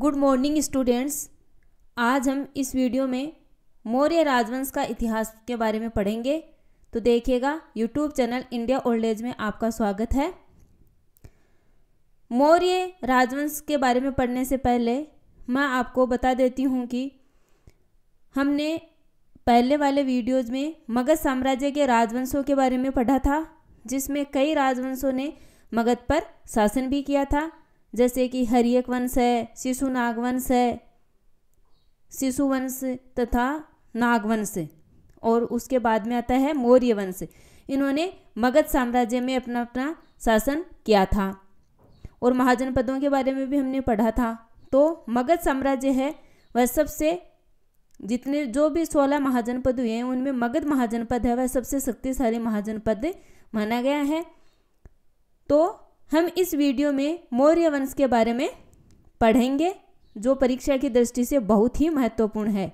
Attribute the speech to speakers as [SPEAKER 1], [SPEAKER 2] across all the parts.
[SPEAKER 1] good morning students आज हम इस वीडियो में मौर्य राजवंश का इतिहास के बारे में पढ़ेंगे तो देखिएगा YouTube channel India old age में आपका स्वागत है मौर्य राजवंश के बारे में पढ़ने से पहले मैं आपको बता देती हूँ कि हमने पहले वाले वीडियोज़ में मगध साम्राज्य के राजवंशों के बारे में पढ़ा था जिसमें कई राजवंशों ने मगध पर शासन भी किया था जैसे कि हरियक वंश है शिशु नागवंश है शिशु वंश तथा नागवंश और उसके बाद में आता है मौर्य वंश इन्होंने मगध साम्राज्य में अपना अपना शासन किया था और महाजनपदों के बारे में भी हमने पढ़ा था तो मगध साम्राज्य है वह सबसे जितने जो भी सोलह महाजनपद हुए हैं उनमें मगध महाजनपद है वह सबसे शक्तिशाली महाजनपद माना गया है तो हम इस वीडियो में मौर्य वंश के बारे में पढ़ेंगे जो परीक्षा की दृष्टि से बहुत ही महत्वपूर्ण है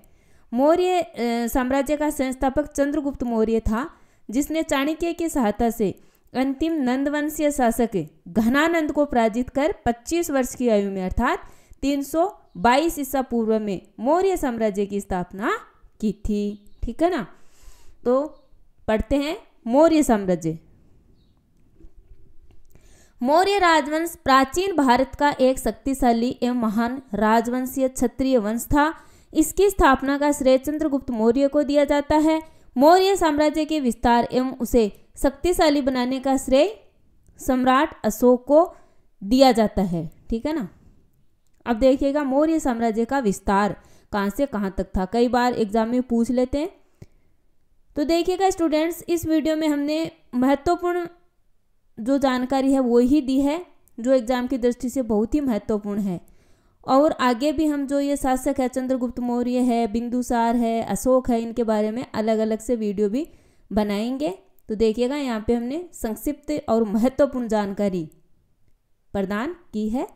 [SPEAKER 1] मौर्य साम्राज्य का संस्थापक चंद्रगुप्त मौर्य था जिसने चाणक्य की सहायता से अंतिम नंदवंशीय शासक घनानंद को पराजित कर 25 वर्ष की आयु में अर्थात 322 ईसा पूर्व में मौर्य साम्राज्य की स्थापना की थी ठीक है ना तो पढ़ते हैं मौर्य साम्राज्य मौर्य राजवंश प्राचीन भारत का एक शक्तिशाली एवं महान राजवंशीय क्षत्रिय वंश था इसकी स्थापना का श्रेय चंद्रगुप्त मौर्य को दिया जाता है मौर्य साम्राज्य के विस्तार एवं उसे शक्तिशाली बनाने का श्रेय सम्राट अशोक को दिया जाता है ठीक है ना अब देखिएगा मौर्य साम्राज्य का विस्तार कहाँ से कहाँ तक था कई बार एग्जाम में पूछ लेते हैं तो देखिएगा स्टूडेंट्स इस वीडियो में हमने महत्वपूर्ण जो जानकारी है वो ही दी है जो एग्ज़ाम की दृष्टि से बहुत ही महत्वपूर्ण है और आगे भी हम जो ये शासक है चंद्रगुप्त मौर्य है बिंदुसार है अशोक है इनके बारे में अलग अलग से वीडियो भी बनाएंगे तो देखिएगा यहाँ पे हमने संक्षिप्त और महत्वपूर्ण जानकारी प्रदान की है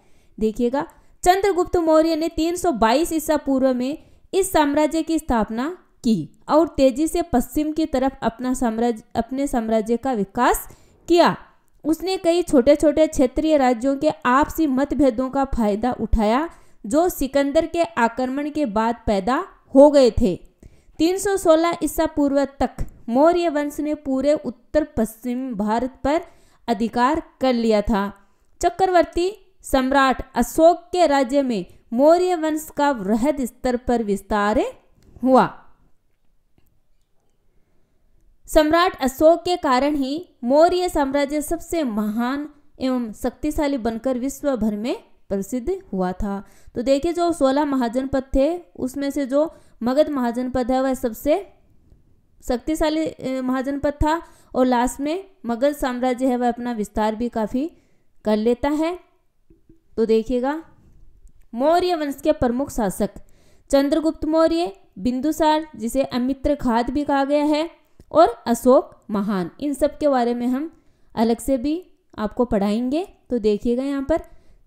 [SPEAKER 1] देखिएगा चंद्रगुप्त मौर्य ने 322 ईसा पूर्व में इस साम्राज्य की स्थापना की और तेजी से पश्चिम की तरफ अपना साम्राज्य अपने साम्राज्य का विकास किया उसने कई छोटे छोटे क्षेत्रीय राज्यों के आपसी मतभेदों का फायदा उठाया जो सिकंदर के आक्रमण के बाद पैदा हो गए थे 316 ईसा पूर्व तक मौर्य वंश ने पूरे उत्तर पश्चिम भारत पर अधिकार कर लिया था चक्रवर्ती सम्राट अशोक के राज्य में मौर्य वंश का वृहद स्तर पर विस्तार हुआ सम्राट अशोक के कारण ही मौर्य साम्राज्य सबसे महान एवं शक्तिशाली बनकर विश्व भर में प्रसिद्ध हुआ था तो देखिए जो सोलह महाजनपद थे उसमें से जो मगध महाजनपद है वह सबसे शक्तिशाली महाजनपद था और लास्ट में मगध साम्राज्य है वह अपना विस्तार भी काफ़ी कर लेता है तो देखिएगा मौर्य वंश के प्रमुख शासक चंद्रगुप्त मौर्य बिंदुसार जिसे अमित्र खाद भी कहा गया है और अशोक महान इन सब के बारे में हम अलग से भी आपको पढ़ाएंगे तो देखिएगा यहाँ पर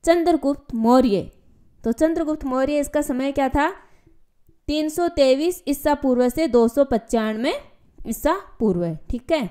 [SPEAKER 1] चंद्रगुप्त मौर्य तो चंद्रगुप्त मौर्य इसका समय क्या था तीन सौ तेईस ईस्सा पूर्व से दो सौ पचानवे ईस्सा पूर्व है ठीक है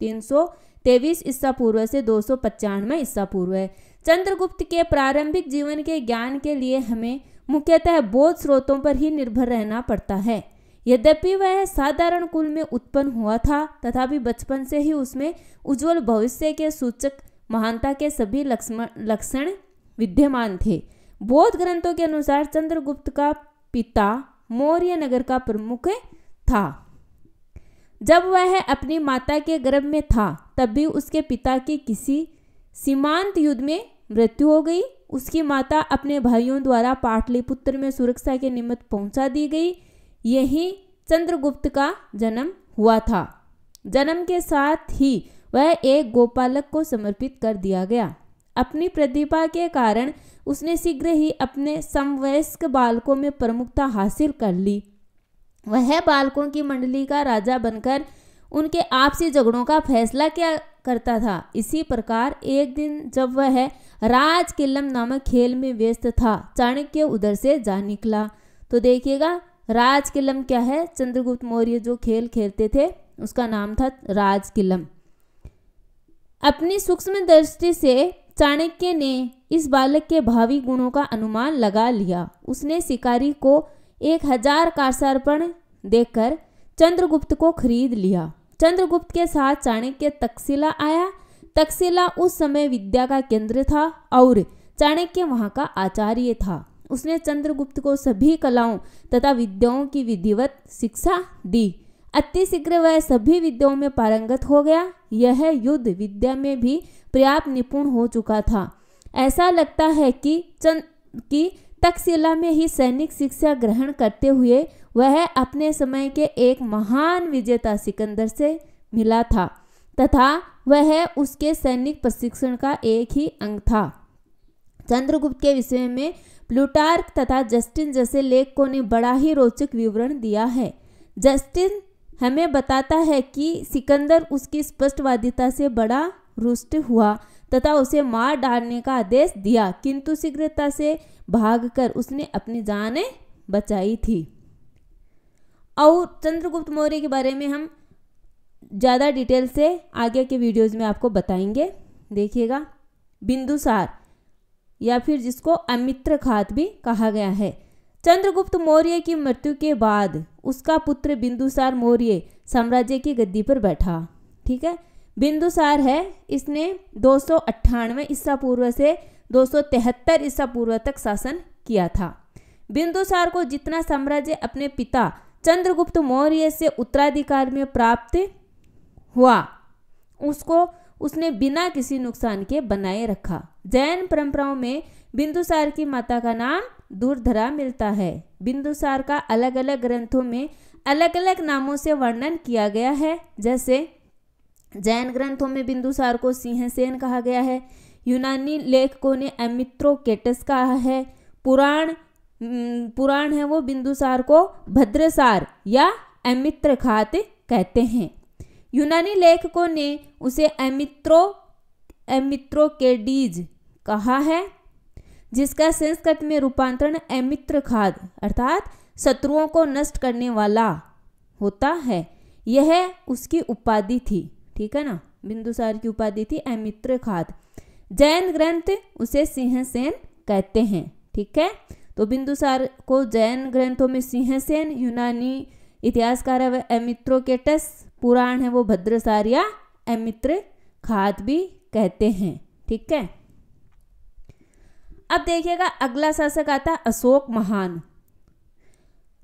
[SPEAKER 1] तीन सौ तेईस ईस्सा पूर्व से दो सौ पचानवे ईस्सा पूर्व है चंद्रगुप्त के प्रारंभिक जीवन के ज्ञान के लिए हमें मुख्यतः बौद्ध स्रोतों पर ही निर्भर रहना पड़ता है यद्यपि वह साधारण कुल में उत्पन्न हुआ था तथा बचपन से ही उसमें उज्जवल भविष्य के सूचक महानता के सभी लक्षण विद्यमान थे बौद्ध ग्रंथों के अनुसार चंद्रगुप्त का पिता मौर्य नगर का प्रमुख था जब वह अपनी माता के गर्भ में था तब भी उसके पिता की किसी सीमांत युद्ध में मृत्यु हो गई उसकी माता अपने भाइयों द्वारा पाटलिपुत्र में सुरक्षा के निमित्त पहुंचा दी गई यही चंद्रगुप्त का जन्म हुआ था जन्म के साथ ही वह एक गोपालक को समर्पित कर दिया गया अपनी प्रतिभा के कारण उसने शीघ्र ही अपने समवयस्क बालकों में प्रमुखता हासिल कर ली वह बालकों की मंडली का राजा बनकर उनके आपसी झगड़ों का फैसला क्या करता था इसी प्रकार एक दिन जब वह राज किलम नामक खेल में व्यस्त था चाणक्य उधर से जा निकला तो देखिएगा राज किलम क्या है चंद्रगुप्त मौर्य जो खेल खेलते थे उसका नाम था राज किलम अपनी सूक्ष्म दृष्टि से चाणक्य ने इस बालक के भावी गुणों का अनुमान लगा लिया उसने शिकारी को एक हजार कासार्पण देकर चंद्रगुप्त को खरीद लिया चंद्रगुप्त के साथ चाणक्य तक्षशिला आया तक्षशिला उस समय विद्या का केंद्र था और चाणक्य वहाँ का आचार्य था उसने चंद्रगुप्त को सभी कलाओं तथा विद्याओं की विधिवत शिक्षा दी अतिशीघ्र वह सभी विद्याओं में पारंगत हो गया यह युद्ध विद्या में भी पर्याप्त निपुण हो चुका था ऐसा लगता है कि चंद की तक्षशिला में ही सैनिक शिक्षा ग्रहण करते हुए वह अपने समय के एक महान विजेता सिकंदर से मिला था तथा वह उसके सैनिक प्रशिक्षण का एक ही अंग था चंद्रगुप्त के विषय में प्लूटार्क तथा जस्टिन जैसे लेखकों ने बड़ा ही रोचक विवरण दिया है जस्टिन हमें बताता है कि सिकंदर उसकी स्पष्टवादिता से बड़ा रुष्ट हुआ तथा उसे मार डालने का आदेश दिया किंतु शीघ्रता से भागकर उसने अपनी जान बचाई थी और चंद्रगुप्त मौर्य के बारे में हम ज़्यादा डिटेल से आगे के वीडियोज़ में आपको बताएंगे देखिएगा बिंदुसार या फिर जिसको अमित्र खात भी कहा गया है चंद्रगुप्त मौर्य की मृत्यु के बाद उसका पुत्र बिंदुसार मौर्य साम्राज्य की गद्दी पर बैठा ठीक है बिंदुसार है इसने दो सौ ईसा पूर्व से दो सौ ईसा पूर्व तक शासन किया था बिंदुसार को जितना साम्राज्य अपने पिता चंद्रगुप्त मौर्य से उत्तराधिकार में प्राप्त हुआ उसको उसने बिना किसी नुकसान के बनाए रखा जैन परंपराओं में बिंदुसार की माता का नाम दूरधरा मिलता है बिंदुसार का अलग अलग ग्रंथों में अलग अलग नामों से वर्णन किया गया है जैसे जैन ग्रंथों में बिंदुसार को सिंहसेन कहा गया है यूनानी लेखकों ने अमित्रोकेटस कहा है पुराण पुराण है वो बिंदुसार को भद्रसार या अमित्र खात कहते हैं यूनानी लेखकों ने उसे एमित्रो एमित्रो के डीज कहा है जिसका संस्कृत में रूपांतरण एमित्र खाद अर्थात शत्रुओं को नष्ट करने वाला होता है यह उसकी उपाधि थी ठीक है ना बिंदुसार की उपाधि थी अमित्र खाद जैन ग्रंथ उसे सिंहसेन कहते हैं ठीक है तो बिंदुसार को जैन ग्रंथों में सिंहसेन यूनानी इतिहासकार है वह एमित्रोकेटस पुराण है वो भद्रसार या एमित्र खात भी कहते हैं ठीक है अब देखिएगा अगला शासक आता अशोक महान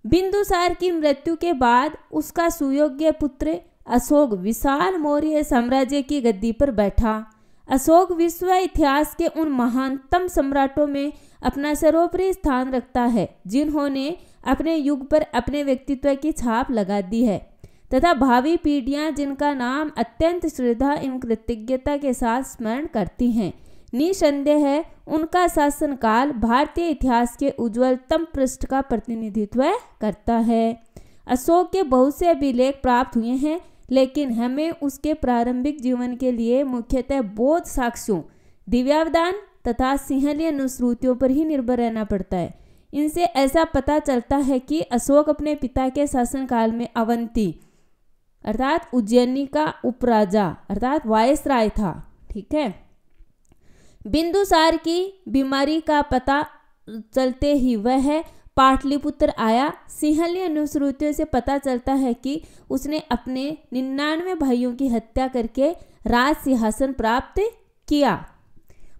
[SPEAKER 1] बिंदुसार की मृत्यु के बाद उसका सुयोग्य पुत्र अशोक विशाल मौर्य साम्राज्य की गद्दी पर बैठा अशोक विश्व इतिहास के उन महानतम सम्राटों में अपना सर्वोपरि स्थान रखता है जिन्होंने अपने युग पर अपने व्यक्तित्व की छाप लगा दी है तथा भावी पीढ़ियां जिनका नाम अत्यंत श्रद्धा एवं कृतज्ञता के साथ स्मरण करती हैं निसंदेह है उनका शासनकाल भारतीय इतिहास के उज्ज्वलतम पृष्ठ का प्रतिनिधित्व करता है अशोक के बहुत से अभिलेख प्राप्त हुए हैं लेकिन हमें उसके प्रारंभिक जीवन के लिए मुख्यतः बोध साक्ष्यों दिव्यावदान तथा सिंहलीय अनुश्रुतियों पर ही निर्भर रहना पड़ता है इनसे ऐसा पता चलता है कि अशोक अपने पिता के शासनकाल में अवंती अर्थात उज्जैनी का उपराजा अर्थात वायस राय था ठीक है बिंदुसार की बीमारी का पता चलते ही वह पाटलिपुत्र आया सिंहली अनुश्रुतियों से पता चलता है कि उसने अपने निन्यानवे भाइयों की हत्या करके राज सिंहासन प्राप्त किया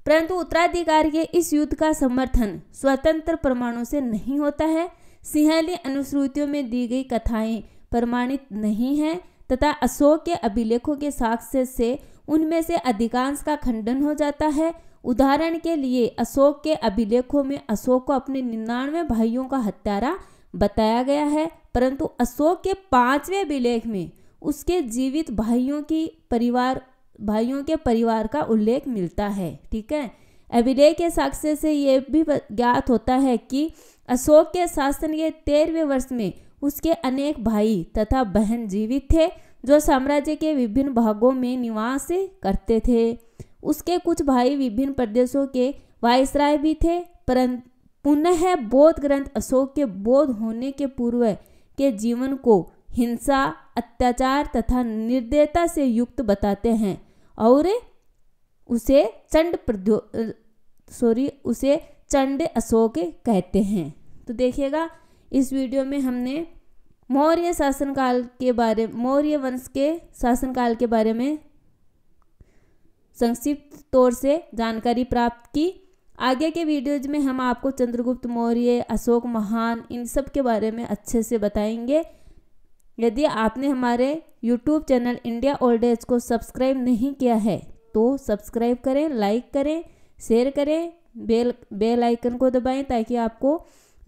[SPEAKER 1] परंतु उत्तराधिकार के इस युद्ध का समर्थन स्वतंत्र प्रमाणों से नहीं होता है सिंहली अनुश्रुतियों में दी गई कथाएं प्रमाणित नहीं हैं तथा अशोक के अभिलेखों के साक्ष्य से उनमें से अधिकांश का खंडन हो जाता है उदाहरण के लिए अशोक के अभिलेखों में अशोक को अपने निन्यानवे भाइयों का हत्यारा बताया गया है परंतु अशोक के पांचवें अभिलेख में उसके जीवित भाइयों की परिवार भाइयों के परिवार का उल्लेख मिलता है ठीक है अभिलेख के साक्ष्य से ये भी ज्ञात होता है कि अशोक के शासन के तेरहवें वर्ष में उसके अनेक भाई तथा बहन जीवित थे जो साम्राज्य के विभिन्न भागों में निवास करते थे उसके कुछ भाई विभिन्न प्रदेशों के वायसराय भी थे परंतु पुनः बौद्ध ग्रंथ अशोक के बौद्ध होने के पूर्व के जीवन को हिंसा अत्याचार तथा निर्दयता से युक्त बताते हैं और उसे चंड प्रद्यो सॉरी उसे चंड अशोक कहते हैं तो देखिएगा इस वीडियो में हमने मौर्य शासनकाल के बारे मौर्य वंश के शासनकाल के बारे में संक्षिप्त तौर से जानकारी प्राप्त की आगे के वीडियोज में हम आपको चंद्रगुप्त मौर्य अशोक महान इन सब के बारे में अच्छे से बताएंगे यदि आपने हमारे YouTube channel India old age को सब्सक्राइब नहीं किया है तो सब्सक्राइब करें लाइक करें शेयर करें बेल बेल आइकन को दबाएं ताकि आपको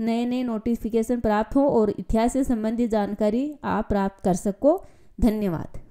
[SPEAKER 1] नए नए नोटिफिकेशन प्राप्त हो और इतिहास से संबंधित जानकारी आप प्राप्त कर सको धन्यवाद